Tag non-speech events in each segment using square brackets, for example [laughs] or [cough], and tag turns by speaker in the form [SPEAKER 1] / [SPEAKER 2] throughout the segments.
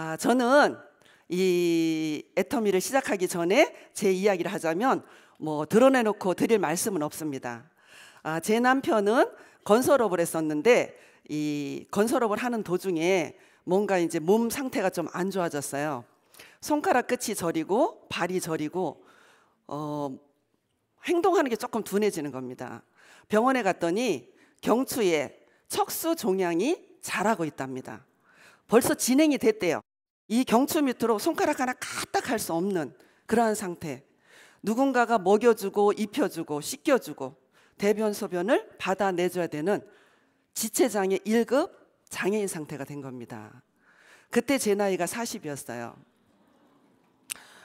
[SPEAKER 1] 아, 저는 이 애터미를 시작하기 전에 제 이야기를 하자면 뭐 드러내놓고 드릴 말씀은 없습니다. 아, 제 남편은 건설업을 했었는데 이 건설업을 하는 도중에 뭔가 이제 몸 상태가 좀 안 좋아졌어요. 손가락 끝이 저리고 발이 저리고 어, 행동하는 게 조금 둔해지는 겁니다. 병원에 갔더니 경추에 척수 종양이 자라고 있답니다. 벌써 진행이 됐대요. 이 경추 밑으로 손가락 하나 까딱 할수 없는 그러한 상태. 누군가가 먹여주고 입혀주고 씻겨주고 대변 소변을 받아내줘야 되는 지체장애 1급 장애인 상태가 된 겁니다. 그때 제 나이가 40이었어요.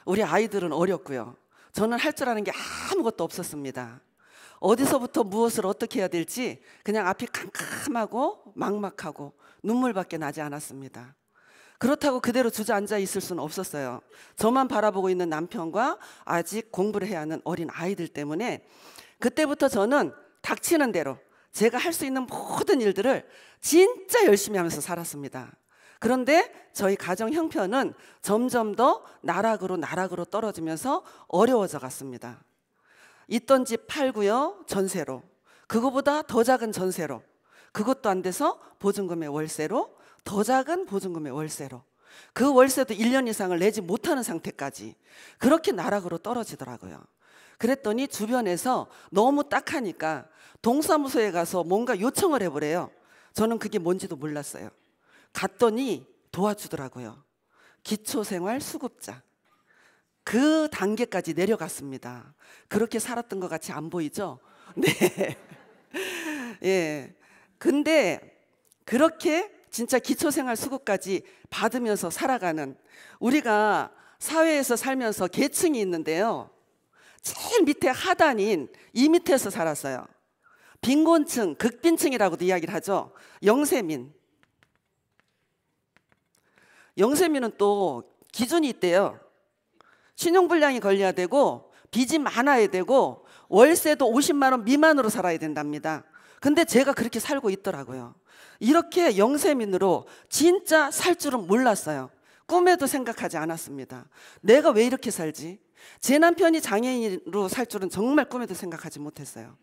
[SPEAKER 1] 우리 아이들은 어렸고요. 저는 할 줄 아는 게 아무것도 없었습니다. 어디서부터 무엇을 어떻게 해야 될지 그냥 앞이 캄캄하고 막막하고 눈물밖에 나지 않았습니다. 그렇다고 그대로 주저앉아 있을 수는 없었어요. 저만 바라보고 있는 남편과 아직 공부를 해야 하는 어린 아이들 때문에 그때부터 저는 닥치는 대로 제가 할 수 있는 모든 일들을 진짜 열심히 하면서 살았습니다. 그런데 저희 가정 형편은 점점 더 나락으로 나락으로 떨어지면서 어려워져 갔습니다. 있던 집 팔고요, 전세로. 그거보다 더 작은 전세로. 그것도 안 돼서 보증금의 월세로 더 작은 보증금의 월세로 그 월세도 1년 이상을 내지 못하는 상태까지 그렇게 나락으로 떨어지더라고요. 그랬더니 주변에서 너무 딱하니까 동사무소에 가서 뭔가 요청을 해보래요. 저는 그게 뭔지도 몰랐어요. 갔더니 도와주더라고요. 기초생활수급자. 그 단계까지 내려갔습니다. 그렇게 살았던 것 같이 안 보이죠? [laughs] 네. 예. 근데 그렇게 진짜 기초생활 수급까지 받으면서 살아가는 우리가 사회에서 살면서 계층이 있는데요. 제일 밑에 하단인 이 밑에서 살았어요. 빈곤층, 극빈층이라고도 이야기를 하죠. 영세민. 영세민은 또 기준이 있대요. 신용불량이 걸려야 되고 빚이 많아야 되고 월세도 50만 원 미만으로 살아야 된답니다. 근데 제가 그렇게 살고 있더라고요. 이렇게 영세민으로 진짜 살 줄은 몰랐어요. 꿈에도 생각하지 않았습니다. 내가 왜 이렇게 살지? 제 남편이 장애인으로 살 줄은 정말 꿈에도 생각하지 못했어요.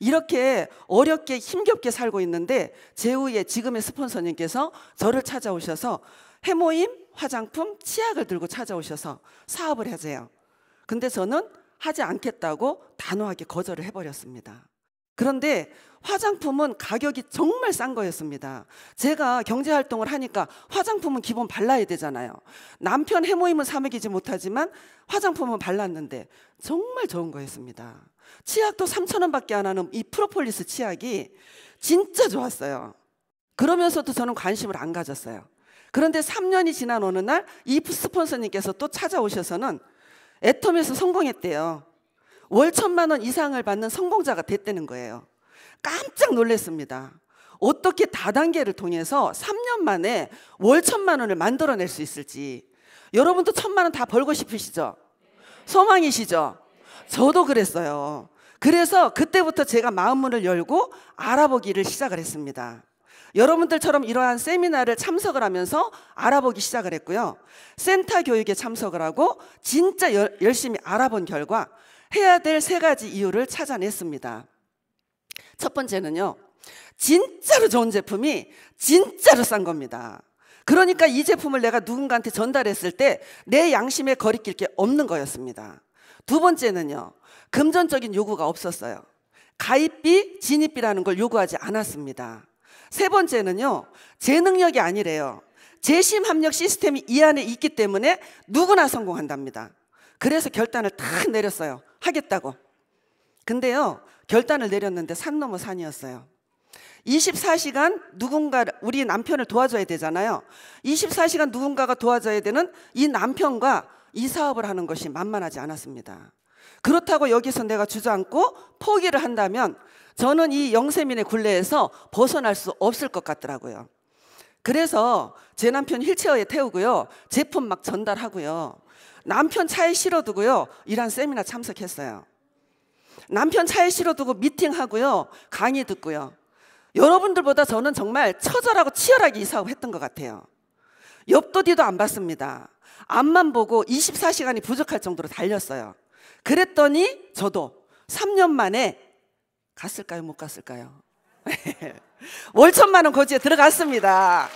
[SPEAKER 1] 이렇게 어렵게 힘겹게 살고 있는데 제후에 지금의 스폰서님께서 저를 찾아오셔서 해모임, 화장품, 치약을 들고 찾아오셔서 사업을 하세요. 근데 저는 하지 않겠다고 단호하게 거절을 해버렸습니다. 그런데 화장품은 가격이 정말 싼 거였습니다. 제가 경제활동을 하니까 화장품은 기본 발라야 되잖아요. 남편 해모임은 사먹이지 못하지만 화장품은 발랐는데 정말 좋은 거였습니다. 치약도 3천원 밖에 안 하는 이 프로폴리스 치약이 진짜 좋았어요. 그러면서도 저는 관심을 안 가졌어요. 그런데 3년이 지난 어느 날 이 스폰서님께서 또 찾아오셔서는 애텀에서 성공했대요. 월 천만 원 이상을 받는 성공자가 됐다는 거예요. 깜짝 놀랐습니다. 어떻게 다단계를 통해서 3년 만에 월 천만 원을 만들어낼 수 있을지. 여러분도 천만 원 다 벌고 싶으시죠? 소망이시죠? 저도 그랬어요. 그래서 그때부터 제가 마음문을 열고 알아보기를 시작을 했습니다. 여러분들처럼 이러한 세미나를 참석을 하면서 알아보기 시작을 했고요. 센터 교육에 참석을 하고 진짜 열, 열심히 알아본 결과 해야 될 세 가지 이유를 찾아냈습니다. 첫 번째는요. 진짜로 좋은 제품이 진짜로 싼 겁니다. 그러니까 이 제품을 내가 누군가한테 전달했을 때 내 양심에 거리낄 게 없는 거였습니다. 두 번째는요. 금전적인 요구가 없었어요. 가입비, 진입비라는 걸 요구하지 않았습니다. 세 번째는요. 제 능력이 아니래요. 재심 합력 시스템이 이 안에 있기 때문에 누구나 성공한답니다. 그래서 결단을 탁 내렸어요. 하겠다고. 근데요, 결단을 내렸는데 산 넘어 산이었어요. 24시간 누군가 우리 남편을 도와줘야 되잖아요. 24시간 누군가가 도와줘야 되는 이 남편과 이 사업을 하는 것이 만만하지 않았습니다. 그렇다고 여기서 내가 주저앉고 포기를 한다면 저는 이 영세민의 굴레에서 벗어날 수 없을 것 같더라고요. 그래서 제 남편 휠체어에 태우고요. 제품 막 전달하고요. 남편 차에 실어두고요. 이런 세미나 참석했어요. 남편 차에 실어두고 미팅하고요. 강의 듣고요. 여러분들보다 저는 정말 처절하고 치열하게 이사하고 했던 것 같아요. 옆도 뒤도 안 봤습니다. 앞만 보고 24시간이 부족할 정도로 달렸어요. 그랬더니 저도 3년 만에 갔을까요? 못 갔을까요? [laughs] 월천만 원 거지에 들어갔습니다.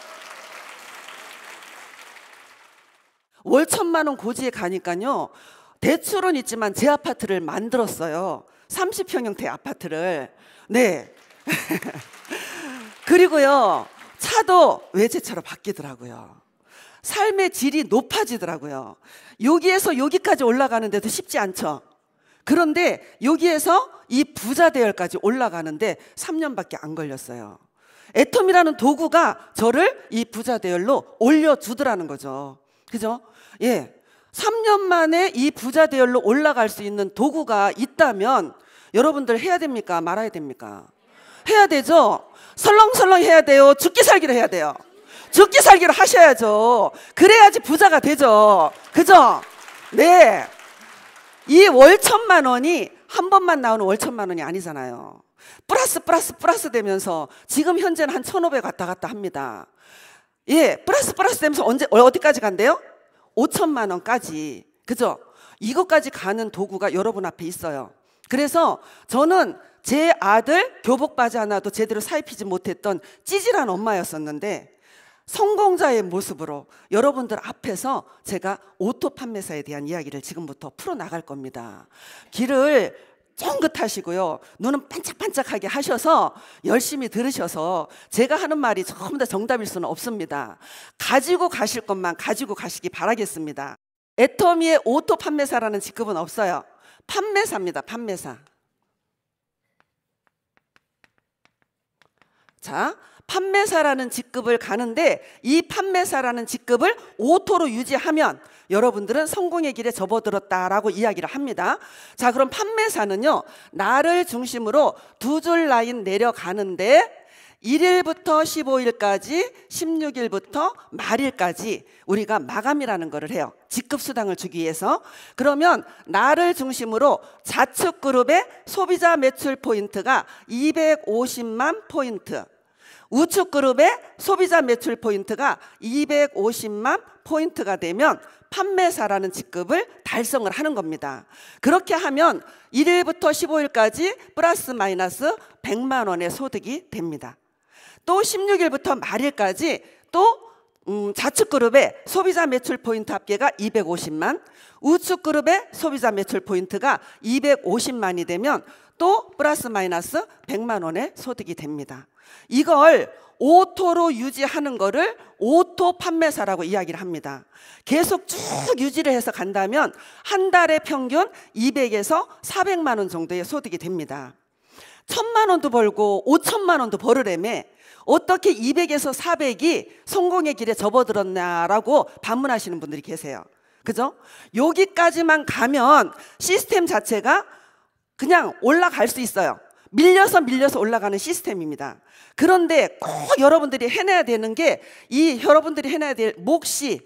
[SPEAKER 1] 월 천만 원 고지에 가니까요. 대출은 있지만 제 아파트를 만들었어요. 30평 형대 아파트를. 네. [laughs] 그리고요. 차도 외제차로 바뀌더라고요. 삶의 질이 높아지더라고요. 여기에서 여기까지 올라가는데도 쉽지 않죠. 그런데 여기에서 이 부자 대열까지 올라가는데 3년밖에 안 걸렸어요. 애텀이라는 도구가 저를 이 부자 대열로 올려주더라는 거죠. 그죠? 예. 3년 만에 이 부자 대열로 올라갈 수 있는 도구가 있다면 여러분들 해야 됩니까? 말아야 됩니까? 해야 되죠? 설렁설렁 해야 돼요? 죽기 살기를 해야 돼요? 죽기 살기를 하셔야죠. 그래야지 부자가 되죠. 그죠? 네. 이 월천만 원이 한 번만 나오는 월천만 원이 아니잖아요. 플러스 플러스 플러스 되면서 지금 현재는 한 천오백 왔다 갔다 합니다. 예, 플러스 플러스 되면서 언제 어, 어디까지 간대요? 5천만 원까지. 그죠? 이것까지 가는 도구가 여러분 앞에 있어요. 그래서 저는 제 아들 교복 바지 하나도 제대로 사입히지 못했던 찌질한 엄마였었는데 성공자의 모습으로 여러분들 앞에서 제가 오토 판매사에 대한 이야기를 지금부터 풀어 나갈 겁니다. 길을 쫑긋하시고요. 눈은 반짝반짝하게 하셔서 열심히 들으셔서 제가 하는 말이 전부 다 정답일 수는 없습니다. 가지고 가실 것만 가지고 가시기 바라겠습니다. 애터미의 오토 판매사라는 직급은 없어요. 판매사입니다. 판매사. 자, 판매사라는 직급을 가는데 이 판매사라는 직급을 오토로 유지하면 여러분들은 성공의 길에 접어들었다라고 이야기를 합니다. 자, 그럼 판매사는요, 나를 중심으로 두 줄 라인 내려가는데 1일부터 15일까지 16일부터 말일까지 우리가 마감이라는 거를 해요. 직급 수당을 주기 위해서. 그러면 나를 중심으로 좌측 그룹의 소비자 매출 포인트가 250만 포인트. 우측 그룹의 소비자 매출 포인트가 250만 포인트가 되면 판매사라는 직급을 달성을 하는 겁니다. 그렇게 하면 1일부터 15일까지 플러스 마이너스 100만 원의 소득이 됩니다. 또 16일부터 말일까지 또 음, 좌측 그룹의 소비자 매출 포인트 합계가 250만, 우측 그룹의 소비자 매출 포인트가 250만이 되면 또 플러스 마이너스 100만 원의 소득이 됩니다. 이걸 오토로 유지하는 거를 오토 판매사라고 이야기를 합니다. 계속 쭉 유지를 해서 간다면 한 달에 평균 200에서 400만 원 정도의 소득이 됩니다. 천만 원도 벌고 5천만 원도 벌으려면 어떻게 200에서 400이 성공의 길에 접어들었냐라고 반문하시는 분들이 계세요. 그죠? 여기까지만 가면 시스템 자체가 그냥 올라갈 수 있어요. 밀려서 밀려서 올라가는 시스템입니다. 그런데 꼭 여러분들이 해내야 되는 게 이 여러분들이 해내야 될 몫이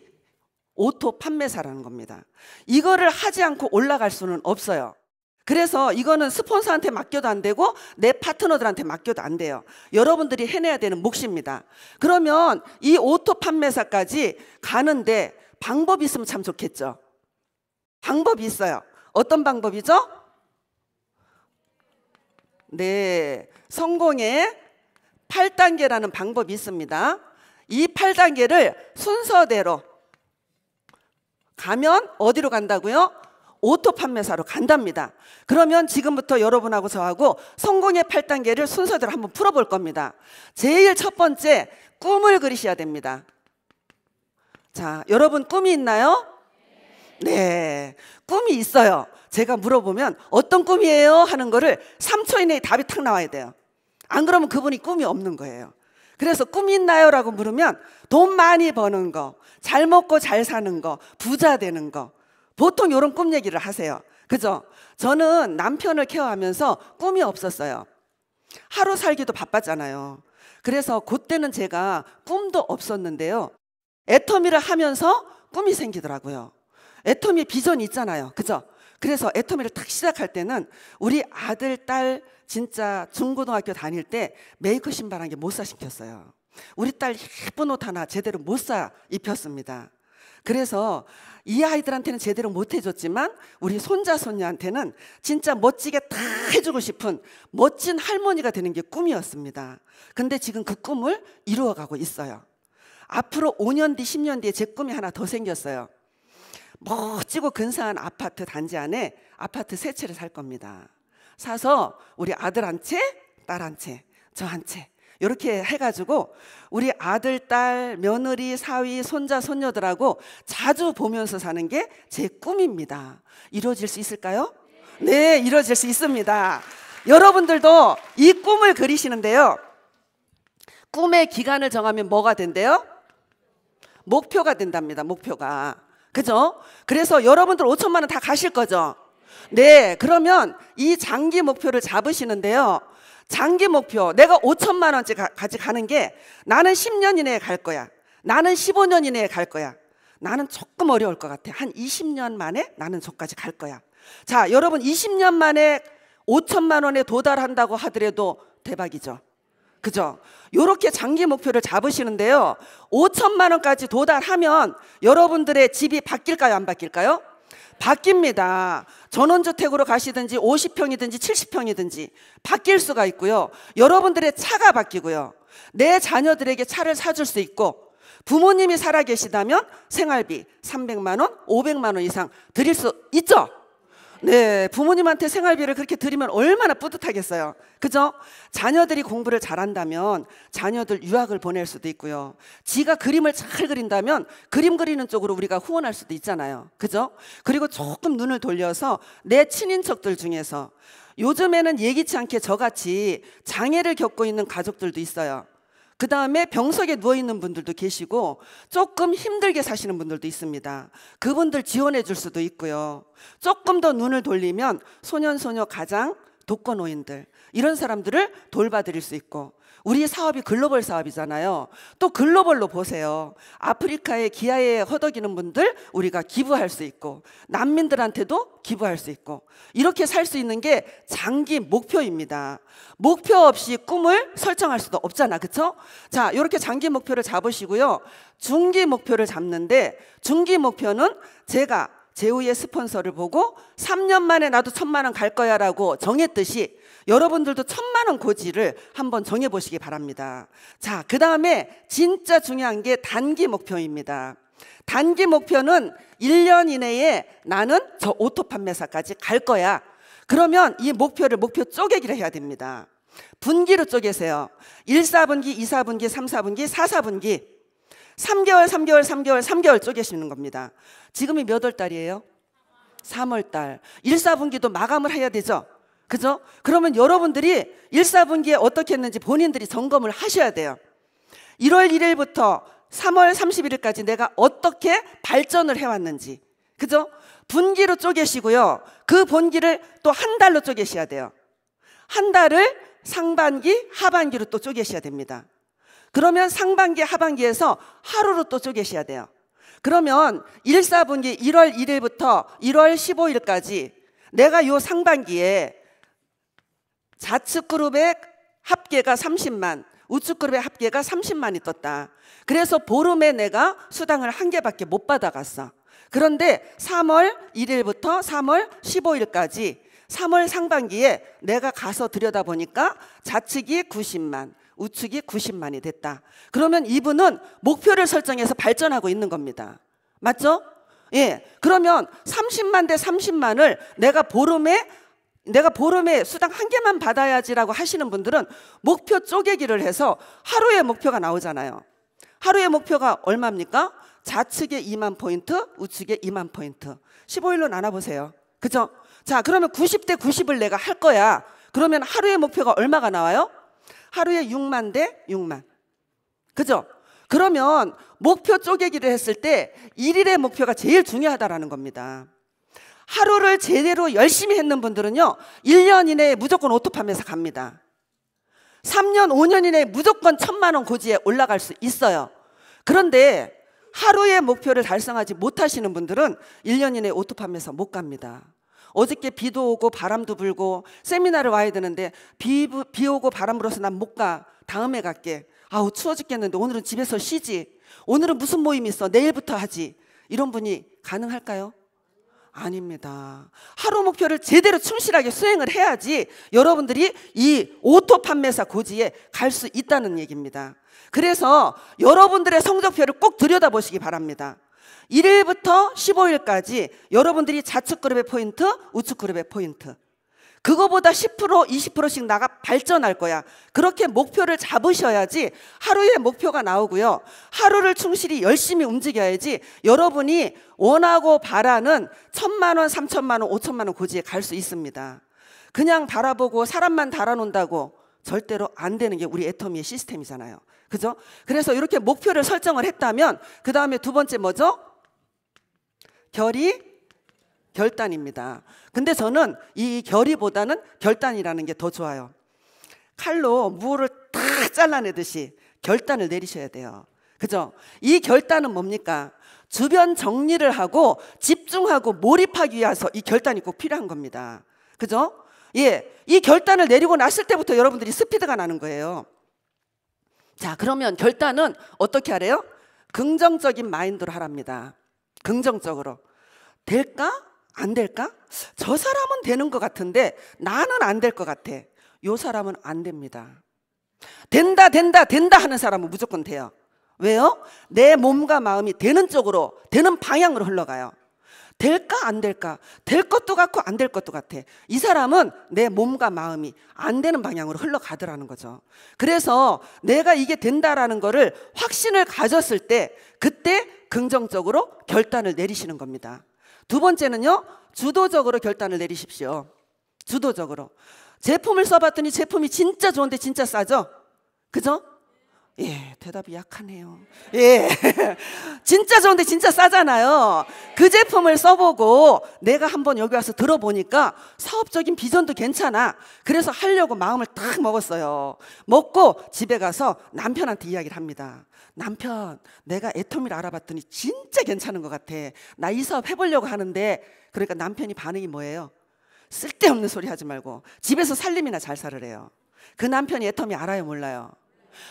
[SPEAKER 1] 오토 판매사라는 겁니다. 이거를 하지 않고 올라갈 수는 없어요. 그래서 이거는 스폰서한테 맡겨도 안 되고 내 파트너들한테 맡겨도 안 돼요. 여러분들이 해내야 되는 몫입니다. 그러면 이 오토 판매사까지 가는데 방법이 있으면 참 좋겠죠. 방법이 있어요. 어떤 방법이죠? 네. 성공의 8단계라는 방법이 있습니다. 이 8단계를 순서대로 가면 어디로 간다고요? 오토 판매사로 간답니다. 그러면 지금부터 여러분하고 저하고 성공의 8단계를 순서대로 한번 풀어볼 겁니다. 제일 첫 번째, 꿈을 그리셔야 됩니다. 자, 여러분 꿈이 있나요? 네. 꿈이 있어요. 제가 물어보면 어떤 꿈이에요? 하는 거를 3초 이내에 답이 탁 나와야 돼요. 안 그러면 그분이 꿈이 없는 거예요. 그래서 꿈 있나요? 라고 물으면 돈 많이 버는 거, 잘 먹고 잘 사는 거, 부자 되는 거. 보통 이런 꿈 얘기를 하세요. 그죠? 저는 남편을 케어하면서 꿈이 없었어요. 하루 살기도 바빴잖아요. 그래서 그때는 제가 꿈도 없었는데요. 애터미를 하면서 꿈이 생기더라고요. 애터미 비전이 있잖아요. 그죠? 그래서 애터미를 탁 시작할 때는 우리 아들, 딸, 진짜 중고등학교 다닐 때 메이커 신발 한 개 못사 신켰어요. 우리 딸 예쁜 옷 하나 제대로 못 사 입혔습니다. 그래서 이 아이들한테는 제대로 못 해줬지만 우리 손자 손녀한테는 진짜 멋지게 다 해주고 싶은 멋진 할머니가 되는 게 꿈이었습니다. 근데 지금 그 꿈을 이루어가고 있어요. 앞으로 5년 뒤, 10년 뒤에 제 꿈이 하나 더 생겼어요. 멋지고 근사한 아파트 단지 안에 아파트 세 채를 살 겁니다. 사서 우리 아들 한 채, 딸 한 채, 저 한 채. 이렇게 해가지고 우리 아들, 딸, 며느리, 사위, 손자, 손녀들하고 자주 보면서 사는 게 제 꿈입니다. 이루어질 수 있을까요? 네, 이루어질 수 있습니다. 여러분들도 이 꿈을 그리시는데요. 꿈의 기간을 정하면 뭐가 된대요? 목표가 된답니다. 목표가. 그죠? 그래서 여러분들 5천만 원 다 가실 거죠? 네, 그러면 이 장기 목표를 잡으시는데요. 장기 목표, 내가 5천만 원까지 가는 게 나는 10년 이내에 갈 거야. 나는 15년 이내에 갈 거야. 나는 조금 어려울 것 같아. 한 20년 만에 나는 저까지 갈 거야. 자, 여러분 20년 만에 5천만 원에 도달한다고 하더라도 대박이죠. 그죠? 요렇게 장기 목표를 잡으시는데요. 5천만 원까지 도달하면 여러분들의 집이 바뀔까요? 안 바뀔까요? 바뀝니다. 전원주택으로 가시든지 50평이든지 70평이든지 바뀔 수가 있고요. 여러분들의 차가 바뀌고요. 내 자녀들에게 차를 사줄 수 있고 부모님이 살아 계시다면 생활비 300만 원, 500만 원 이상 드릴 수 있죠. 네, 부모님한테 생활비를 그렇게 드리면 얼마나 뿌듯하겠어요. 그죠? 자녀들이 공부를 잘한다면 자녀들 유학을 보낼 수도 있고요. 지가 그림을 잘 그린다면 그림 그리는 쪽으로 우리가 후원할 수도 있잖아요. 그죠? 그리고 조금 눈을 돌려서 내 친인척들 중에서 요즘에는 예기치 않게 저같이 장애를 겪고 있는 가족들도 있어요. 그 다음에 병석에 누워있는 분들도 계시고 조금 힘들게 사시는 분들도 있습니다. 그분들 지원해 줄 수도 있고요. 조금 더 눈을 돌리면 소년소녀 가장 독거노인들 이런 사람들을 돌봐드릴 수 있고 우리의 사업이 글로벌 사업이잖아요. 또 글로벌로 보세요. 아프리카의 기아에 허덕이는 분들 우리가 기부할 수 있고 난민들한테도 기부할 수 있고 이렇게 살 수 있는 게 장기 목표입니다. 목표 없이 꿈을 설정할 수도 없잖아. 그렇죠? 자, 이렇게 장기 목표를 잡으시고요. 중기 목표를 잡는데 중기 목표는 제가 제우의 스폰서를 보고 3년 만에 나도 천만 원 갈 거야라고 정했듯이 여러분들도 천만 원 고지를 한번 정해 보시기 바랍니다. 자, 그 다음에 진짜 중요한 게 단기 목표입니다. 단기 목표는 1년 이내에 나는 저 오토 판매사까지 갈 거야. 그러면 이 목표를 목표 쪼개기를 해야 됩니다. 분기로 쪼개세요. 1, 4분기, 2, 4분기, 3, 4분기, 4, 4분기. 3개월, 3개월, 3개월, 3개월 쪼개시는 겁니다. 지금이 몇 월 달이에요? 3월 달. 1, 4분기도 마감을 해야 되죠? 그죠? 그러면 여러분들이 1 4분기에 어떻게 했는지 본인들이 점검을 하셔야 돼요. 1월 1일부터 3월 31일까지 내가 어떻게 발전을 해왔는지. 그죠? 분기로 쪼개시고요. 그 분기를 또 한 달로 쪼개셔야 돼요. 한 달을 상반기, 하반기로 또 쪼개셔야 됩니다. 그러면 상반기, 하반기에서 하루로 또 쪼개셔야 돼요. 그러면 1, 4분기 1월 1일부터 1월 15일까지 내가 요 상반기에 좌측 그룹의 합계가 30만, 우측 그룹의 합계가 30만이 떴다. 그래서 보름에 내가 수당을 한 개밖에 못 받아갔어. 그런데 3월 1일부터 3월 15일까지 3월 상반기에 내가 가서 들여다보니까 좌측이 90만, 우측이 90만이 됐다. 그러면 이분은 목표를 설정해서 발전하고 있는 겁니다. 맞죠? 예. 그러면 30만 대 30만을 내가 보름에 내가 보름에 수당 한 개만 받아야지라고 하시는 분들은 목표 쪼개기를 해서 하루의 목표가 나오잖아요. 하루의 목표가 얼마입니까? 좌측에 2만 포인트, 우측에 2만 포인트. 15일로 나눠보세요. 그죠? 자, 그러면 90대 90을 내가 할 거야. 그러면 하루의 목표가 얼마가 나와요? 하루에 6만 대 6만. 그죠? 그러면 목표 쪼개기를 했을 때 1일의 목표가 제일 중요하다라는 겁니다. 하루를 제대로 열심히 했는 분들은요, 1년 이내에 무조건 오토팜에서 갑니다. 3년, 5년 이내에 무조건 천만원 고지에 올라갈 수 있어요. 그런데 하루의 목표를 달성하지 못하시는 분들은 1년 이내에 오토팜에서 못 갑니다. 어저께 비도 오고 바람도 불고 세미나를 와야 되는데 비, 비 오고 바람 불어서 난 못 가. 다음에 갈게. 아우, 추워 죽겠는데 오늘은 집에서 쉬지. 오늘은 무슨 모임 있어. 내일부터 하지. 이런 분이 가능할까요? 아닙니다. 하루 목표를 제대로 충실하게 수행을 해야지 여러분들이 이 오토 판매사 고지에 갈 수 있다는 얘기입니다. 그래서 여러분들의 성적표를 꼭 들여다보시기 바랍니다. 1일부터 15일까지 여러분들이 좌측 그룹의 포인트, 우측 그룹의 포인트 그거보다 10% 20%씩 나가 발전할 거야. 그렇게 목표를 잡으셔야지 하루에 목표가 나오고요. 하루를 충실히 열심히 움직여야지 여러분이 원하고 바라는 천만 원, 삼천만 원, 오천만 원 고지에 갈 수 있습니다. 그냥 바라보고 사람만 달아놓는다고 절대로 안 되는 게 우리 애터미의 시스템이잖아요. 그죠? 그래서 이렇게 목표를 설정을 했다면 그 다음에 두 번째 뭐죠? 결이 결단입니다. 근데 저는 이 결의보다는 결단이라는 게 더 좋아요. 칼로 무를 다 잘라내듯이 결단을 내리셔야 돼요. 그죠? 이 결단은 뭡니까? 주변 정리를 하고 집중하고 몰입하기 위해서 이 결단이 꼭 필요한 겁니다. 그죠? 예. 이 결단을 내리고 났을 때부터 여러분들이 스피드가 나는 거예요. 자, 그러면 결단은 어떻게 하래요? 긍정적인 마인드로 하랍니다. 긍정적으로. 될까? 안 될까? 저 사람은 되는 것 같은데 나는 안 될 것 같아. 요 사람은 안 됩니다. 된다, 된다, 된다 하는 사람은 무조건 돼요. 왜요? 내 몸과 마음이 되는 쪽으로, 되는 방향으로 흘러가요. 될까, 안 될까? 될 것도 같고, 안 될 것도 같아. 이 사람은 내 몸과 마음이 안 되는 방향으로 흘러가더라는 거죠. 그래서 내가 이게 된다라는 거를 확신을 가졌을 때, 그때 긍정적으로 결단을 내리시는 겁니다. 두 번째는요, 주도적으로 결단을 내리십시오. 주도적으로. 제품을 써봤더니 제품이 진짜 좋은데 진짜 싸죠? 그죠? 예, 대답이 약하네요. 예. [laughs] 진짜 좋은데 진짜 싸잖아요. 그 제품을 써보고 내가 한번 여기 와서 들어보니까 사업적인 비전도 괜찮아. 그래서 하려고 마음을 딱 먹었어요. 먹고 집에 가서 남편한테 이야기를 합니다. 남편, 내가 애터미를 알아봤더니 진짜 괜찮은 것 같아. 나 이 사업 해보려고 하는데 그러니까 남편이 반응이 뭐예요? 쓸데없는 소리 하지 말고 집에서 살림이나 잘 살으래요. 그 남편이 애터미 알아요, 몰라요?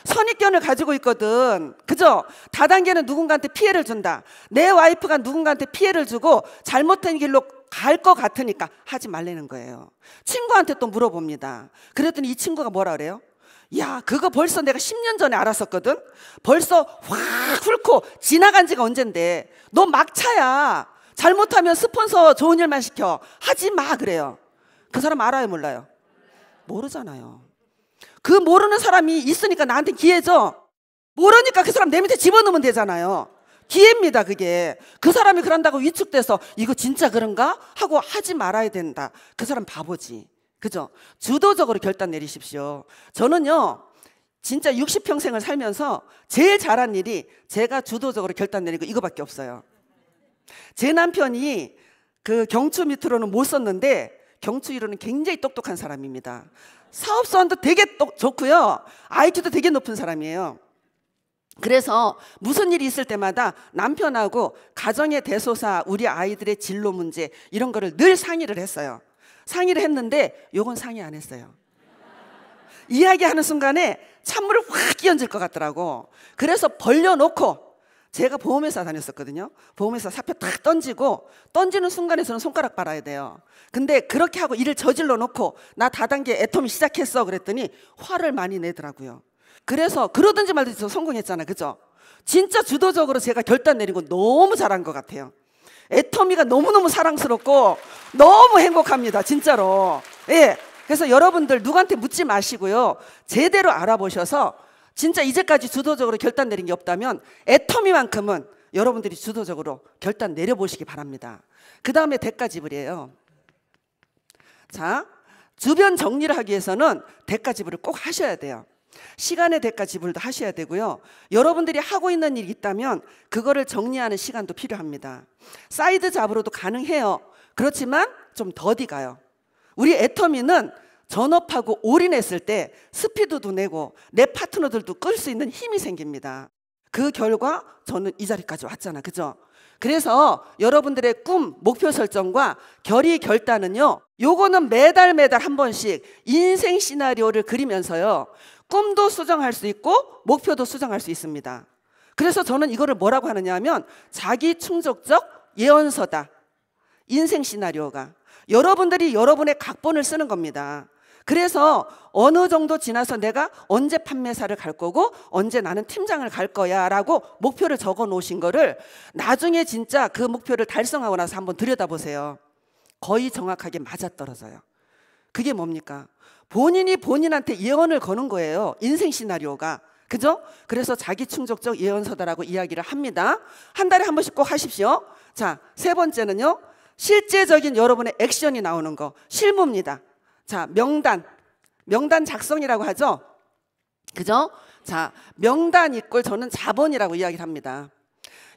[SPEAKER 1] 선입견을 가지고 있거든. 그죠? 다단계는 누군가한테 피해를 준다. 내 와이프가 누군가한테 피해를 주고 잘못된 길로 갈 것 같으니까 하지 말라는 거예요. 친구한테 또 물어봅니다. 그랬더니 이 친구가 뭐라 그래요? 야, 그거 벌써 내가 10년 전에 알았었거든? 벌써 확 훑고 지나간 지가 언젠데. 너 막차야. 잘못하면 스폰서 좋은 일만 시켜. 하지 마. 그래요. 그 사람 알아요, 몰라요? 모르잖아요. 그 모르는 사람이 있으니까 나한테 기회죠. 모르니까 그 사람 내 밑에 집어넣으면 되잖아요. 기회입니다, 그게. 그 사람이 그런다고 위축돼서 이거 진짜 그런가? 하고 하지 말아야 된다. 그 사람 바보지. 그죠? 주도적으로 결단 내리십시오. 저는요, 진짜 60평생을 살면서 제일 잘한 일이 제가 주도적으로 결단 내리고 이거밖에 없어요. 제 남편이 그 경추 밑으로는 못 썼는데 경추 위로는 굉장히 똑똑한 사람입니다. 사업성도 되게 좋고요. IQ도 되게 높은 사람이에요. 그래서 무슨 일이 있을 때마다 남편하고 가정의 대소사, 우리 아이들의 진로 문제 이런 거를 늘 상의를 했어요. 상의를 했는데 요건 상의 안 했어요. 이야기하는 순간에 찬물을 확 끼얹을 것 같더라고. 그래서 벌려놓고 제가 보험회사 다녔었거든요. 보험회사 사표 딱 던지고 던지는 순간에 서는 손가락 빨아야 돼요. 근데 그렇게 하고 일을 저질러 놓고 나 다단계 애터미 시작했어 그랬더니 화를 많이 내더라고요. 그래서 그러든지 말든지 저 성공했잖아. 그죠? 진짜 주도적으로 제가 결단 내리고 너무 잘한 것 같아요. 애터미가 너무너무 사랑스럽고 너무 행복합니다. 진짜로. 예. 그래서 여러분들 누구한테 묻지 마시고요. 제대로 알아보셔서 진짜 이제까지 주도적으로 결단 내린 게 없다면 애터미만큼은 여러분들이 주도적으로 결단 내려보시기 바랍니다. 그 다음에 대가 지불이에요. 자, 주변 정리를 하기 위해서는 대가 지불을 꼭 하셔야 돼요. 시간의 대가 지불도 하셔야 되고요. 여러분들이 하고 있는 일이 있다면 그거를 정리하는 시간도 필요합니다. 사이드 잡으로도 가능해요. 그렇지만 좀 더디 가요. 우리 애터미는 전업하고 올인했을 때 스피드도 내고 내 파트너들도 끌 수 있는 힘이 생깁니다. 그 결과 저는 이 자리까지 왔잖아. 그죠? 그래서 여러분들의 꿈, 목표 설정과 결의 결단은요. 요거는 매달 매달 한 번씩 인생 시나리오를 그리면서요. 꿈도 수정할 수 있고 목표도 수정할 수 있습니다. 그래서 저는 이거를 뭐라고 하느냐 하면 자기 충족적 예언서다. 인생 시나리오가 여러분들이 여러분의 각본을 쓰는 겁니다. 그래서 어느 정도 지나서 내가 언제 판매사를 갈 거고 언제 나는 팀장을 갈 거야라고 목표를 적어 놓으신 거를 나중에 진짜 그 목표를 달성하고 나서 한번 들여다보세요. 거의 정확하게 맞아떨어져요. 그게 뭡니까? 본인이 본인한테 예언을 거는 거예요. 인생 시나리오가. 그죠? 그래서 자기 충족적 예언서다라고 이야기를 합니다. 한 달에 한 번씩 꼭 하십시오. 자, 세 번째는요. 실제적인 여러분의 액션이 나오는 거. 실무입니다. 자, 명단. 명단 작성이라고 하죠. 그죠? 자, 명단 이꼴 저는 자본이라고 이야기를 합니다.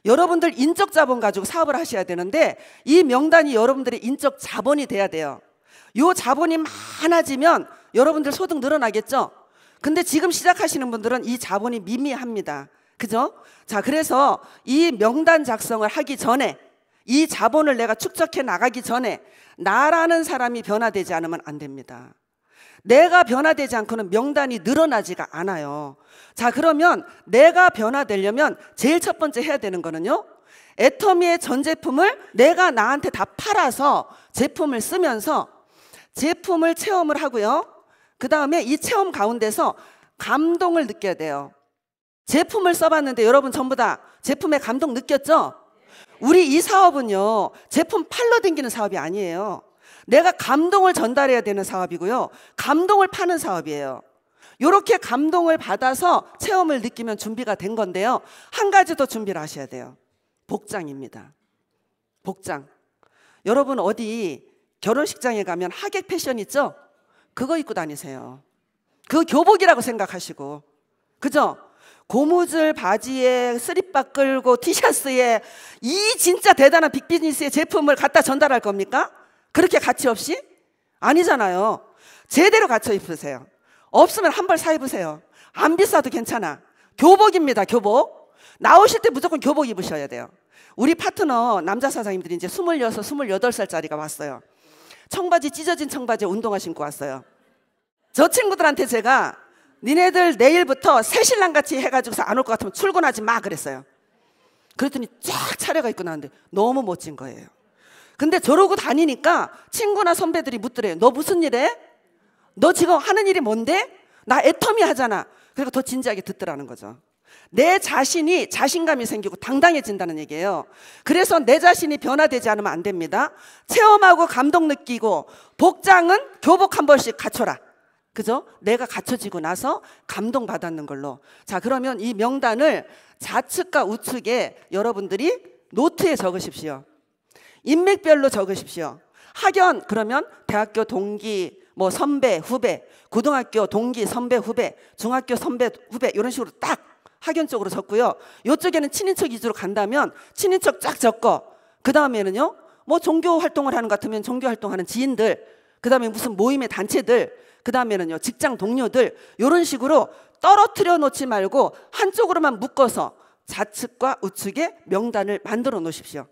[SPEAKER 1] 여러분들 인적 자본 가지고 사업을 하셔야 되는데 이 명단이 여러분들의 인적 자본이 돼야 돼요. 요 자본이 많아지면 여러분들 소득 늘어나겠죠? 근데 지금 시작하시는 분들은 이 자본이 미미합니다. 그죠? 자, 그래서 이 명단 작성을 하기 전에 이 자본을 내가 축적해 나가기 전에 나라는 사람이 변화되지 않으면 안 됩니다. 내가 변화되지 않고는 명단이 늘어나지가 않아요. 자, 그러면 내가 변화되려면 제일 첫 번째 해야 되는 거는요. 애터미의 전 제품을 내가 나한테 다 팔아서 제품을 쓰면서 제품을 체험을 하고요. 그 다음에 이 체험 가운데서 감동을 느껴야 돼요. 제품을 써봤는데 여러분 전부 다 제품에 감동 느꼈죠? 우리 이 사업은요, 제품 팔러 댕기는 사업이 아니에요. 내가 감동을 전달해야 되는 사업이고요. 감동을 파는 사업이에요. 이렇게 감동을 받아서 체험을 느끼면 준비가 된 건데요. 한 가지 더 준비를 하셔야 돼요. 복장입니다. 복장. 여러분 어디 결혼식장에 가면 하객 패션 있죠? 그거 입고 다니세요. 그 교복이라고 생각하시고. 그죠? 고무줄 바지에 쓰리바 끌고 티셔츠에 이 진짜 대단한 빅비즈니스의 제품을 갖다 전달할 겁니까? 그렇게 가치 없이? 아니잖아요. 제대로 갖춰 입으세요. 없으면 한 벌 사 입으세요. 안 비싸도 괜찮아. 교복입니다, 교복. 나오실 때 무조건 교복 입으셔야 돼요. 우리 파트너 남자 사장님들이 이제 26, 28살짜리가 왔어요. 청바지 찢어진 청바지에 운동화 신고 왔어요. 저 친구들한테 제가 니네들 내일부터 새신랑 같이 해가지고서 안 올 것 같으면 출근하지 마 그랬어요. 그랬더니 쫙차례가있고 나왔는데 너무 멋진 거예요. 근데 저러고 다니니까 친구나 선배들이 묻더래요. 너 무슨 일 해? 너 지금 하는 일이 뭔데? 나 애터미 하잖아. 그리고 더 진지하게 듣더라는 거죠. 내 자신이 자신감이 생기고 당당해진다는 얘기예요. 그래서 내 자신이 변화되지 않으면 안 됩니다. 체험하고 감동 느끼고 복장은 교복 한 벌씩 갖춰라. 그죠? 내가 갖춰지고 나서 감동받았는 걸로. 자, 그러면 이 명단을 좌측과 우측에 여러분들이 노트에 적으십시오. 인맥별로 적으십시오. 학연, 그러면 대학교 동기, 뭐 선배, 후배, 고등학교 동기, 선배, 후배, 중학교 선배, 후배, 이런 식으로 딱 학연 쪽으로 적고요. 이쪽에는 친인척 위주로 간다면 친인척 쫙 적고, 그 다음에는요, 뭐 종교 활동을 하는 것 같으면 종교 활동하는 지인들, 그 다음에 무슨 모임의 단체들, 그 다음에는요, 직장 동료들, 이런 식으로 떨어뜨려 놓지 말고 한쪽으로만 묶어서 좌측과 우측에 명단을 만들어 놓으십시오.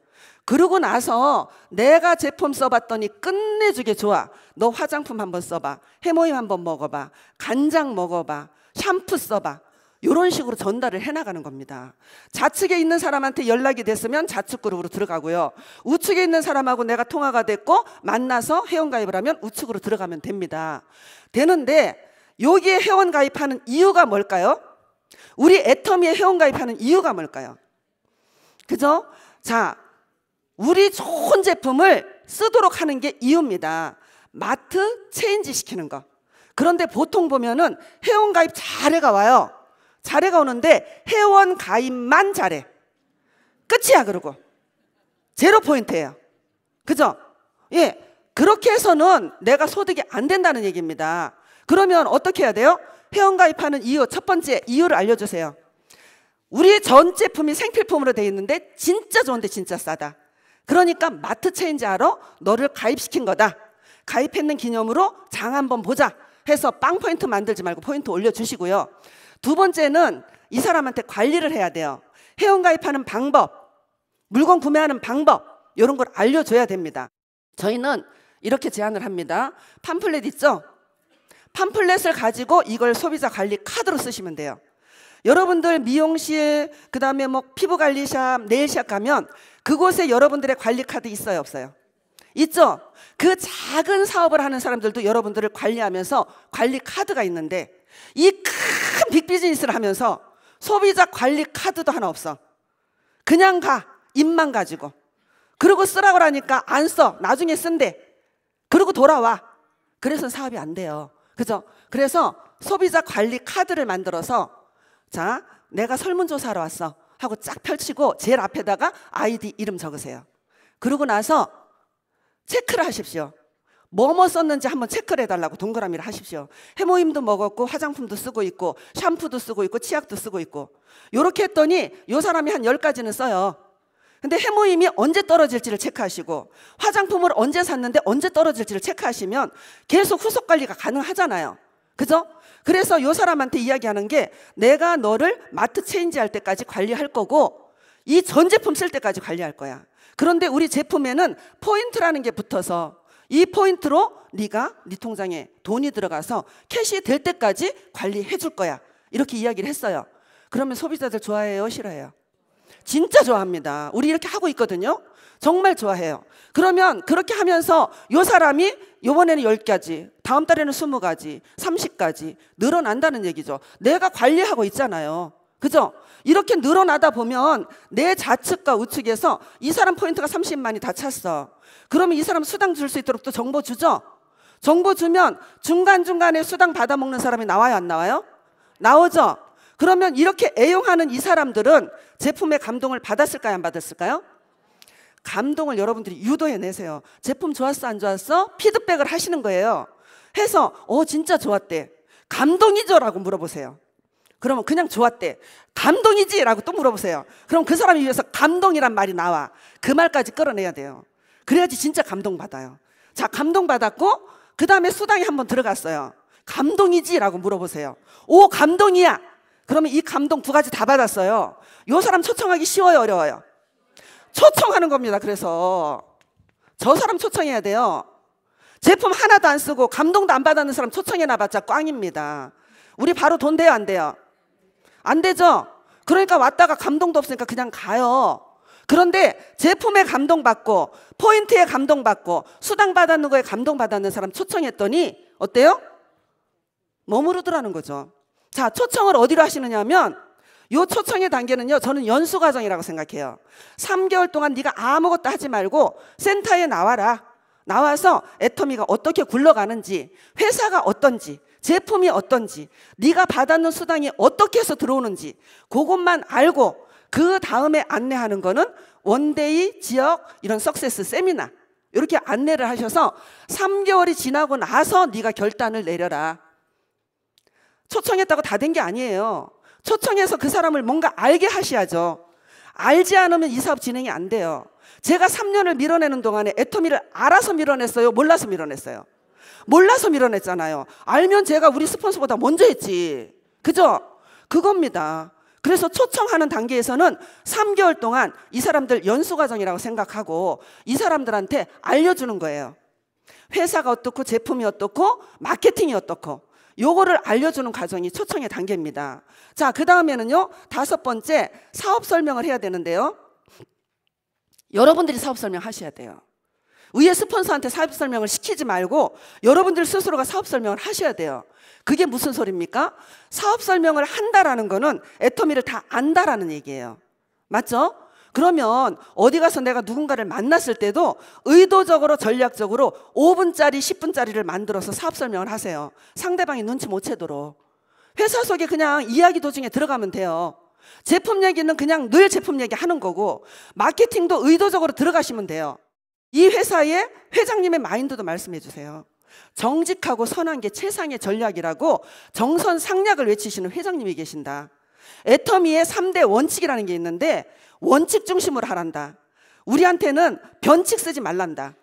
[SPEAKER 1] 그러고 나서 내가 제품 써봤더니 끝내주게 좋아. 너 화장품 한번 써봐. 해모임 한번 먹어봐. 간장 먹어봐. 샴푸 써봐. 이런 식으로 전달을 해나가는 겁니다. 좌측에 있는 사람한테 연락이 됐으면 좌측 그룹으로 들어가고요. 우측에 있는 사람하고 내가 통화가 됐고 만나서 회원가입을 하면 우측으로 들어가면 됩니다. 되는데 여기에 회원가입하는 이유가 뭘까요? 우리 애터미에 회원가입하는 이유가 뭘까요? 그죠? 자, 우리 좋은 제품을 쓰도록 하는 게 이유입니다. 마트 체인지 시키는 거. 그런데 보통 보면은 회원가입 잘해가 와요. 자례가 오는데 회원 가입만 자례. 끝이야, 그러고. 제로 포인트예요. 그죠? 예. 그렇게 해서는 내가 소득이 안 된다는 얘기입니다. 그러면 어떻게 해야 돼요? 회원 가입하는 이유, 첫 번째 이유를 알려주세요. 우리의 전 제품이 생필품으로 되어 있는데 진짜 좋은데 진짜 싸다. 그러니까 마트 체인지 하러 너를 가입시킨 거다. 가입했는 기념으로 장 한번 보자. 해서 빵 포인트 만들지 말고 포인트 올려주시고요. 두 번째는 이 사람한테 관리를 해야 돼요. 회원 가입하는 방법, 물건 구매하는 방법 이런 걸 알려줘야 됩니다. 저희는 이렇게 제안을 합니다. 팜플렛 있죠? 팜플렛을 가지고 이걸 소비자 관리 카드로 쓰시면 돼요. 여러분들 미용실, 그 다음에 뭐 피부관리샵, 네일샵 가면 그곳에 여러분들의 관리 카드 있어요, 없어요? 있죠? 그 작은 사업을 하는 사람들도 여러분들을 관리하면서 관리 카드가 있는데 이 큰 빅비즈니스를 하면서 소비자 관리 카드도 하나 없어. 그냥 가. 입만 가지고. 그러고 쓰라고 하니까 안 써. 나중에 쓴대. 그러고 돌아와. 그래서 사업이 안 돼요. 그죠? 그래서 소비자 관리 카드를 만들어서 자, 내가 설문조사하러 왔어. 하고 쫙 펼치고 제일 앞에다가 아이디 이름 적으세요. 그러고 나서 체크를 하십시오. 뭐뭐 썼는지 한번 체크를 해달라고 동그라미를 하십시오. 해모임도 먹었고 화장품도 쓰고 있고 샴푸도 쓰고 있고 치약도 쓰고 있고 요렇게 했더니 요 사람이 한 열가지는 써요. 근데 해모임이 언제 떨어질지를 체크하시고 화장품을 언제 샀는데 언제 떨어질지를 체크하시면 계속 후속 관리가 가능하잖아요. 그죠? 그래서 요 사람한테 이야기하는 게 내가 너를 마트 체인지 할 때까지 관리할 거고 이 전 제품 쓸 때까지 관리할 거야. 그런데 우리 제품에는 포인트라는 게 붙어서 이 포인트로 네가 네 통장에 돈이 들어가서 캐시 될 때까지 관리해 줄 거야. 이렇게 이야기를 했어요. 그러면 소비자들 좋아해요, 싫어해요? 진짜 좋아합니다. 우리 이렇게 하고 있거든요. 정말 좋아해요. 그러면 그렇게 하면서 요 사람이 요번에는 10가지, 다음 달에는 20가지, 30가지 늘어난다는 얘기죠. 내가 관리하고 있잖아요. 그죠? 이렇게 늘어나다 보면 내 좌측과 우측에서 이 사람 포인트가 30만이 다 찼어. 그러면 이 사람 수당 줄 수 있도록 또 정보 주죠? 정보 주면 중간중간에 수당 받아먹는 사람이 나와요, 안 나와요? 나오죠? 그러면 이렇게 애용하는 이 사람들은 제품의 감동을 받았을까요, 안 받았을까요? 감동을 여러분들이 유도해내세요. 제품 좋았어, 안 좋았어? 피드백을 하시는 거예요. 해서, 어, 진짜 좋았대. 감동이죠? 라고 물어보세요. 그러면 그냥 좋았대. 감동이지? 라고 또 물어보세요. 그럼 그 사람이 위해서 감동이란 말이 나와. 그 말까지 끌어내야 돼요. 그래야지 진짜 감동받아요. 자, 감동받았고, 그 다음에 수당이 한 번 들어갔어요. 감동이지? 라고 물어보세요. 오, 감동이야! 그러면 이 감동 두 가지 다 받았어요. 요 사람 초청하기 쉬워요, 어려워요? 초청하는 겁니다. 그래서. 저 사람 초청해야 돼요. 제품 하나도 안 쓰고 감동도 안 받았는 사람 초청해놔봤자 꽝입니다. 우리 바로 돈 돼요, 안 돼요? 안 되죠? 그러니까 왔다가 감동도 없으니까 그냥 가요. 그런데 제품에 감동받고 포인트에 감동받고 수당 받았는 거에 감동받았는 사람 초청했더니 어때요? 머무르더라는 거죠. 자, 초청을 어디로 하시느냐면 하요 초청의 단계는요. 저는 연수 과정이라고 생각해요. 3개월 동안 네가 아무것도 하지 말고 센터에 나와라. 나와서 애터미가 어떻게 굴러가는지 회사가 어떤지 제품이 어떤지, 네가 받았는 수당이 어떻게 해서 들어오는지 그것만 알고 그 다음에 안내하는 거는 원데이 지역 이런 석세스 세미나 이렇게 안내를 하셔서 3개월이 지나고 나서 네가 결단을 내려라. 초청했다고 다 된 게 아니에요. 초청해서 그 사람을 뭔가 알게 하셔야죠. 알지 않으면 이 사업 진행이 안 돼요. 제가 3년을 밀어내는 동안에 애터미를 알아서 밀어냈어요? 몰라서 밀어냈어요? 몰라서 밀어냈잖아요. 알면 제가 우리 스폰서보다 먼저 했지. 그죠? 그겁니다. 그래서 초청하는 단계에서는 3개월 동안 이 사람들 연수과정이라고 생각하고 이 사람들한테 알려주는 거예요. 회사가 어떻고 제품이 어떻고 마케팅이 어떻고 요거를 알려주는 과정이 초청의 단계입니다. 자, 그 다음에는요, 다섯 번째 사업 설명을 해야 되는데요. 여러분들이 사업 설명 하셔야 돼요. 의회 스폰서한테 사업 설명을 시키지 말고 여러분들 스스로가 사업 설명을 하셔야 돼요. 그게 무슨 소리입니까? 사업 설명을 한다라는 거는 애터미를 다 안다라는 얘기예요. 맞죠? 그러면 어디 가서 내가 누군가를 만났을 때도 의도적으로 전략적으로 5분짜리, 10분짜리를 만들어서 사업 설명을 하세요. 상대방이 눈치 못 채도록. 회사 속에 그냥 이야기 도중에 들어가면 돼요. 제품 얘기는 그냥 늘 제품 얘기 하는 거고, 마케팅도 의도적으로 들어가시면 돼요. 이 회사의 회장님의 마인드도 말씀해 주세요. 정직하고 선한 게 최상의 전략이라고 정선 상략을 외치시는 회장님이 계신다. 애터미의 3대 원칙이라는 게 있는데 원칙 중심으로 하란다. 우리한테는 변칙 쓰지 말란다.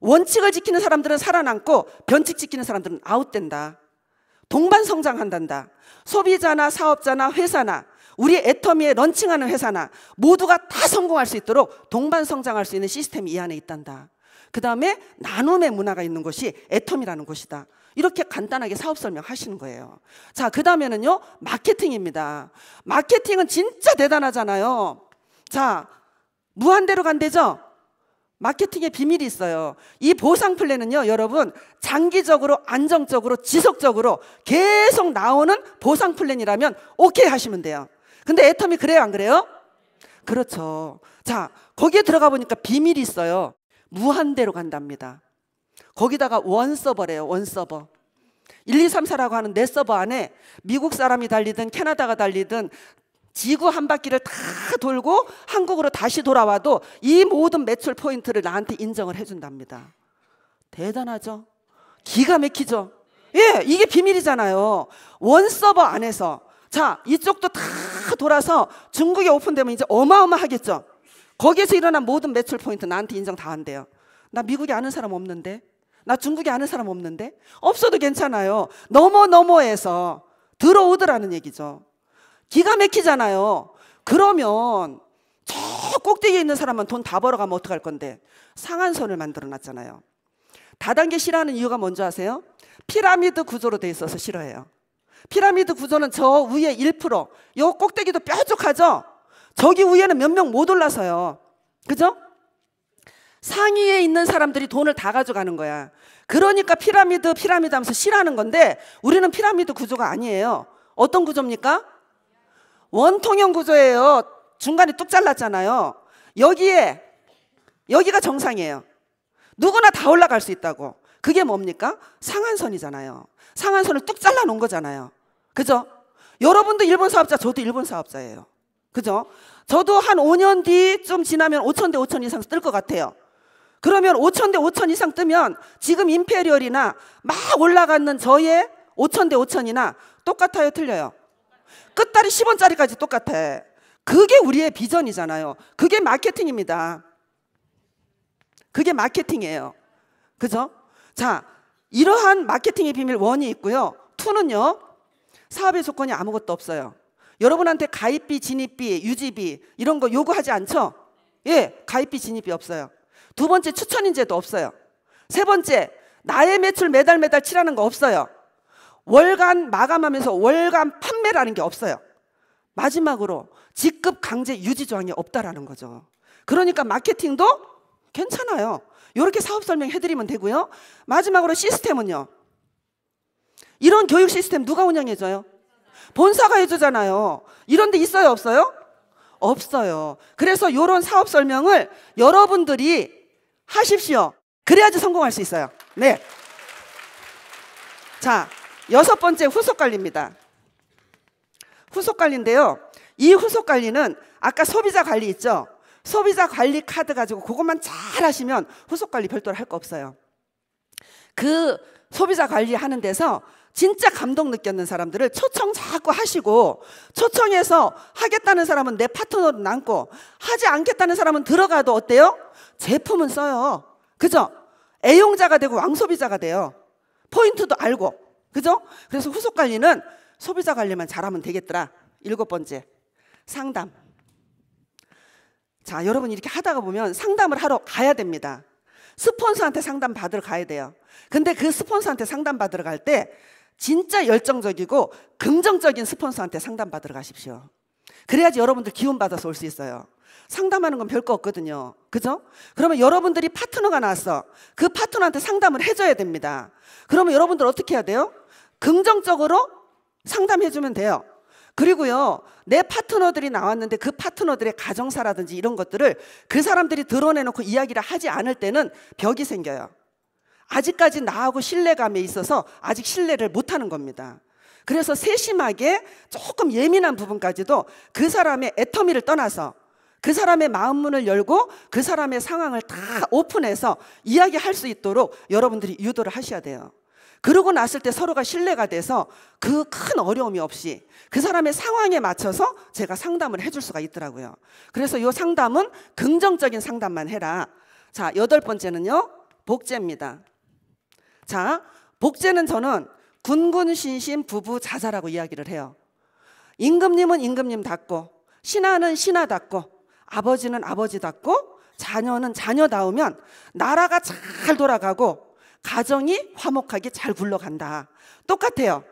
[SPEAKER 1] 원칙을 지키는 사람들은 살아남고 변칙 지키는 사람들은 아웃된다. 동반 성장한단다. 소비자나 사업자나 회사나 우리 애터미에 런칭하는 회사나 모두가 다 성공할 수 있도록 동반 성장할 수 있는 시스템이 이 안에 있단다. 그 다음에 나눔의 문화가 있는 곳이 애터미라는 곳이다. 이렇게 간단하게 사업 설명하시는 거예요. 자, 그 다음에는요, 마케팅입니다. 마케팅은 진짜 대단하잖아요. 자, 무한대로 간대죠? 마케팅의 비밀이 있어요. 이 보상 플랜은요, 여러분, 장기적으로, 안정적으로, 지속적으로 계속 나오는 보상 플랜이라면 오케이 하시면 돼요. 근데 애텀이 그래요, 안 그래요? 그렇죠. 자, 거기에 들어가 보니까 비밀이 있어요. 무한대로 간답니다. 거기다가 원 서버래요, 원 서버. 1, 2, 3, 4라고 하는 내 서버 안에 미국 사람이 달리든 캐나다가 달리든 지구 한 바퀴를 다 돌고 한국으로 다시 돌아와도 이 모든 매출 포인트를 나한테 인정을 해준답니다. 대단하죠? 기가 막히죠? 예, 이게 비밀이잖아요. 원 서버 안에서. 자, 이쪽도 다 돌아서 중국에 오픈되면 이제 어마어마하겠죠. 거기에서 일어난 모든 매출 포인트 나한테 인정 다 한대요. 나 미국에 아는 사람 없는데? 나 중국에 아는 사람 없는데? 없어도 괜찮아요. 넘어넘어에서 들어오더라는 얘기죠. 기가 막히잖아요. 그러면 저 꼭대기에 있는 사람만 돈 다 벌어가면 어떡할 건데? 상한선을 만들어 놨잖아요. 다단계 싫어하는 이유가 뭔지 아세요? 피라미드 구조로 돼 있어서 싫어해요. 피라미드 구조는 저 위에 1%, 요 꼭대기도 뾰족하죠? 저기 위에는 몇 명 못 올라서요. 그죠? 상위에 있는 사람들이 돈을 다 가져가는 거야. 그러니까 피라미드, 피라미드 하면서 싫어하는 건데 우리는 피라미드 구조가 아니에요. 어떤 구조입니까? 원통형 구조예요. 중간에 뚝 잘랐잖아요. 여기에, 여기가 정상이에요. 누구나 다 올라갈 수 있다고. 그게 뭡니까? 상한선이잖아요. 상한선을 뚝 잘라 놓은 거잖아요. 그죠? 여러분도 일본 사업자, 저도 일본 사업자예요. 그죠? 저도 한 5년 뒤쯤 지나면 5천 대 5천 이상 뜰 것 같아요. 그러면 5천 대 5천 이상 뜨면 지금 임페리얼이나 막 올라가는 저의 5천 대 5천이나 똑같아요, 틀려요. 끝다리 10원짜리까지 똑같아. 그게 우리의 비전이잖아요. 그게 마케팅입니다. 그게 마케팅이에요. 그죠? 자, 이러한 마케팅의 비밀 원이 있고요. 투는요. 사업의 조건이 아무것도 없어요. 여러분한테 가입비, 진입비, 유지비 이런 거 요구하지 않죠? 예, 가입비, 진입비 없어요. 두 번째 추천인재도 없어요. 세 번째 나의 매출 매달 매달 치라는 거 없어요. 월간 마감하면서 월간 판매라는 게 없어요. 마지막으로 직급 강제 유지 조항이 없다라는 거죠. 그러니까 마케팅도 괜찮아요. 이렇게 사업 설명해드리면 되고요. 마지막으로 시스템은요. 이런 교육 시스템 누가 운영해줘요? 본사가 해주잖아요. 이런 데 있어요, 없어요? 없어요. 그래서 이런 사업 설명을 여러분들이 하십시오. 그래야지 성공할 수 있어요. 네. 자, 여섯 번째 후속 관리입니다. 후속 관리인데요. 이 후속 관리는 아까 소비자 관리 있죠? 소비자 관리 카드 가지고 그것만 잘 하시면 후속 관리 별도로 할 거 없어요. 그 소비자 관리하는 데서 진짜 감동 느꼈는 사람들을 초청 자꾸 하시고 초청해서 하겠다는 사람은 내파트너도 남고 하지 않겠다는 사람은 들어가도 어때요? 제품은 써요. 그죠? 애용자가 되고 왕소비자가 돼요. 포인트도 알고. 그죠? 그래서 후속 관리는 소비자 관리만 잘하면 되겠더라. 일곱 번째. 상담. 자, 여러분 이렇게 하다가 보면 상담을 하러 가야 됩니다. 스폰서한테 상담 받으러 가야 돼요. 근데 그 스폰서한테 상담 받으러 갈 때 진짜 열정적이고 긍정적인 스폰서한테 상담 받으러 가십시오. 그래야지 여러분들 기운 받아서 올 수 있어요. 상담하는 건 별 거 없거든요. 그죠? 그러면 여러분들이 파트너가 나왔어. 그 파트너한테 상담을 해줘야 됩니다. 그러면 여러분들 어떻게 해야 돼요? 긍정적으로 상담해주면 돼요. 그리고요, 내 파트너들이 나왔는데 그 파트너들의 가정사라든지 이런 것들을 그 사람들이 드러내놓고 이야기를 하지 않을 때는 벽이 생겨요. 아직까지 나하고 신뢰감에 있어서 아직 신뢰를 못하는 겁니다. 그래서 세심하게 조금 예민한 부분까지도 그 사람의 애터미를 떠나서 그 사람의 마음 문을 열고 그 사람의 상황을 다 오픈해서 이야기할 수 있도록 여러분들이 유도를 하셔야 돼요. 그러고 났을 때 서로가 신뢰가 돼서 그 큰 어려움이 없이 그 사람의 상황에 맞춰서 제가 상담을 해줄 수가 있더라고요. 그래서 이 상담은 긍정적인 상담만 해라. 자, 여덟 번째는요, 복제입니다. 자, 복제는 저는 군군신신 부부 자자라고 이야기를 해요. 임금님은 임금님답고, 신하는 신하답고, 아버지는 아버지답고, 자녀는 자녀다우면 나라가 잘 돌아가고, 가정이 화목하게 잘 굴러간다. 똑같아요.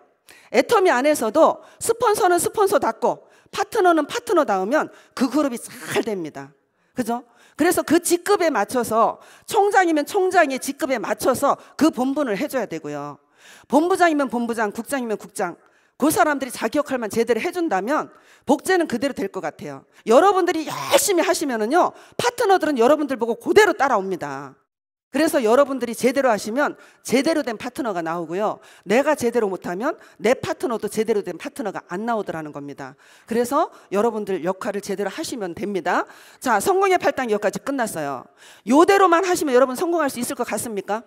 [SPEAKER 1] 애터미 안에서도 스폰서는 스폰서답고 파트너는 파트너다우면 그 그룹이 잘 됩니다. 그죠? 그래서 그 직급에 맞춰서 총장이면 총장의 직급에 맞춰서 그 본분을 해줘야 되고요. 본부장이면 본부장, 국장이면 국장. 그 사람들이 자기 역할만 제대로 해준다면 복제는 그대로 될 것 같아요. 여러분들이 열심히 하시면은요, 파트너들은 여러분들 보고 그대로 따라옵니다. 그래서 여러분들이 제대로 하시면 제대로 된 파트너가 나오고요. 내가 제대로 못하면 내 파트너도 제대로 된 파트너가 안 나오더라는 겁니다. 그래서 여러분들 역할을 제대로 하시면 됩니다. 자, 성공의 팔당 여기까지 끝났어요. 요대로만 하시면 여러분 성공할 수 있을 것 같습니까?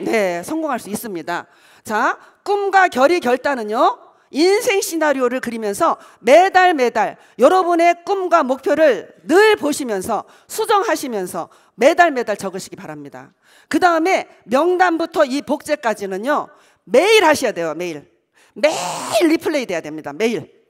[SPEAKER 1] 네, 성공할 수 있습니다. 자, 꿈과 결의 결단은요. 인생 시나리오를 그리면서 매달 매달 여러분의 꿈과 목표를 늘 보시면서 수정하시면서 매달 매달 적으시기 바랍니다. 그 다음에 명단부터 이 복제까지는요 매일 하셔야 돼요 매일 매일 리플레이 돼야 됩니다 매일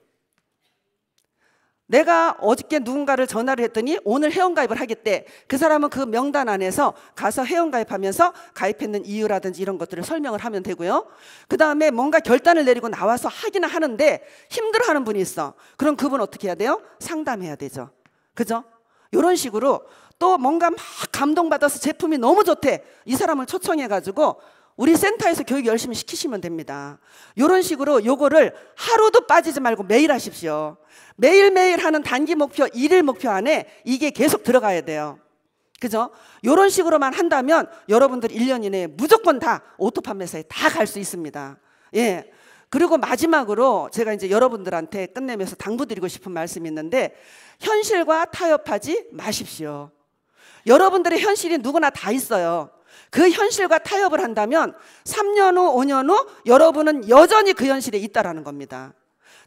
[SPEAKER 1] 내가 어저께 누군가를 전화를 했더니 오늘 회원가입을 하겠대. 그 사람은 그 명단 안에서 가서 회원가입하면서 가입했는 이유라든지 이런 것들을 설명을 하면 되고요. 그 다음에 뭔가 결단을 내리고 나와서 하기는 하는데 힘들어하는 분이 있어. 그럼 그분 어떻게 해야 돼요? 상담해야 되죠. 그죠? 이런 식으로 또 뭔가 막 감동받아서 제품이 너무 좋대. 이 사람을 초청해가지고 우리 센터에서 교육 열심히 시키시면 됩니다. 이런 식으로 요거를 하루도 빠지지 말고 매일 하십시오. 매일매일 하는 단기 목표, 일일 목표 안에 이게 계속 들어가야 돼요. 그죠? 요런 식으로만 한다면 여러분들 1년 이내에 무조건 다오토판매사에다 갈 수 있습니다. 예. 그리고 마지막으로 제가 이제 여러분들한테 끝내면서 당부드리고 싶은 말씀이 있는데 현실과 타협하지 마십시오. 여러분들의 현실이 누구나 다 있어요. 그 현실과 타협을 한다면 3년 후, 5년 후 여러분은 여전히 그 현실에 있다라는 겁니다.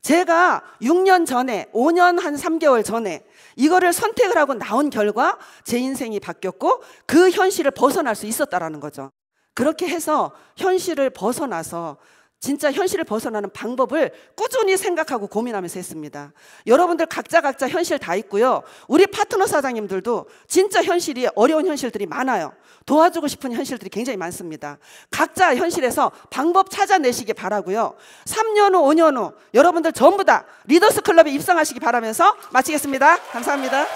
[SPEAKER 1] 제가 6년 전에, 5년 한 3개월 전에 이거를 선택을 하고 나온 결과 제 인생이 바뀌었고 그 현실을 벗어날 수 있었다라는 거죠. 그렇게 해서 현실을 벗어나서 진짜 현실을 벗어나는 방법을 꾸준히 생각하고 고민하면서 했습니다. 여러분들 각자 각자 현실 다 있고요. 우리 파트너 사장님들도 진짜 현실이 어려운 현실들이 많아요. 도와주고 싶은 현실들이 굉장히 많습니다. 각자 현실에서 방법 찾아내시기 바라고요. 3년 후, 5년 후 여러분들 전부 다 리더스 클럽에 입성하시기 바라면서 마치겠습니다. 감사합니다.